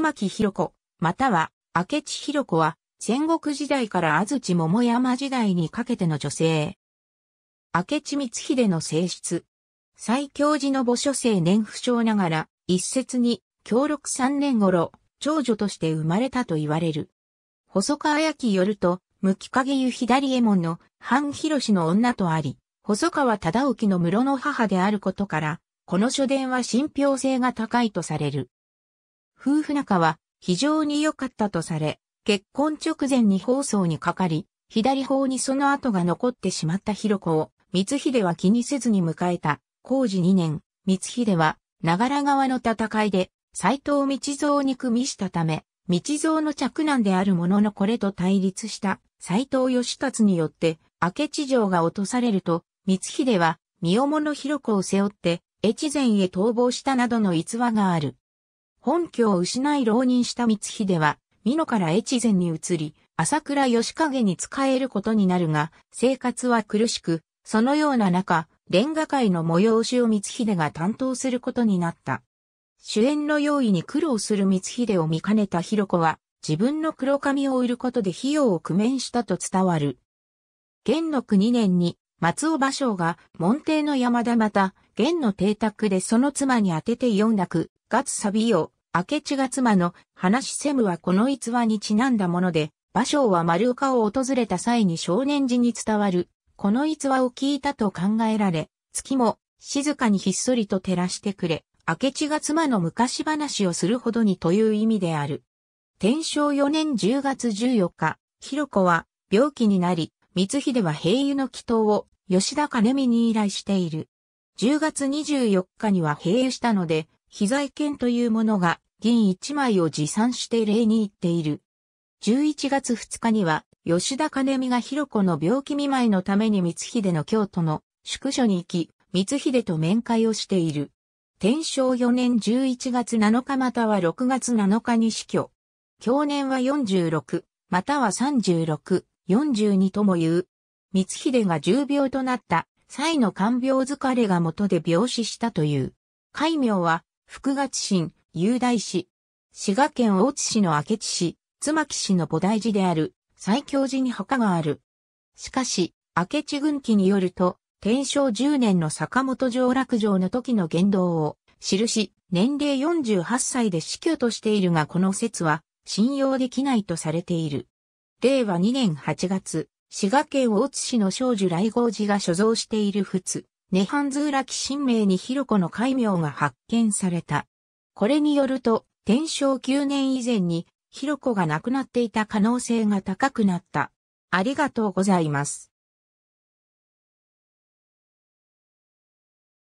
妻木博子、または、明智博子は、戦国時代から安土桃山時代にかけての女性。明智光秀の性質。最強寺の母諸生年不詳ながら、一説に、協力3年頃、長女として生まれたと言われる。細川焼よると、無き影湯左衛門の半広氏の女とあり、細川忠興の室の母であることから、この書伝は信憑性が高いとされる。夫婦仲は非常に良かったとされ、結婚直前に放送にかかり、左方にその跡が残ってしまった広子を、光秀は気にせずに迎えた、工事2年、光秀は、長良川の戦いで、斎藤道蔵に組みしたため、道蔵の嫡男であるもののこれと対立した斎藤義達によって明智城が落とされると、光秀は身重の広子を背負って越前へ逃亡したなどの逸話がある。本拠を失い浪人した光秀は、美濃から越前に移り、朝倉義景に仕えることになるが、生活は苦しく、そのような中、レンガ界の催しを光秀が担当することになった。主演の用意に苦労する光秀を見かねた広子は、自分の黒髪を売ることで費用を工面したと伝わる。元禄国年に、松尾芭蕉が、門弟の山田また、元の邸宅でその妻に宛てて四楽、月サビよ、明智が妻の話セムはこの逸話にちなんだもので、芭蕉は丸岡を訪れた際に少年時に伝わる、この逸話を聞いたと考えられ、月も静かにひっそりと照らしてくれ、明智が妻の昔話をするほどにという意味である。天正4年10月14日、広子は病気になり、光秀は平湯の祈祷を吉田兼美に依頼している。10月24日には平湯したので、被財券というものが銀1枚を持参して礼に行っている。11月2日には、吉田兼美が広子の病気見舞いのために光秀の京都の宿所に行き、光秀と面会をしている。天正4年11月7日または6月7日に死去。去年は46、または36、42とも言う。光秀が重病となった、際の看病疲れが元で病死したという。戒名は、福賀地雄大氏。滋賀県大津市の明智市、妻木市の菩提寺である、西京寺に墓がある。しかし、明智軍記によると、天正10年の坂本城落城の時の言動を、記し、年齢48歳で死去としているがこの説は、信用できないとされている。令和2年8月、滋賀県大津市の少女来郷寺が所蔵している仏、ネハンズーラキ神明にヒロコの戒名が発見された。これによると、天正9年以前にヒロコが亡くなっていた可能性が高くなった。ありがとうございます。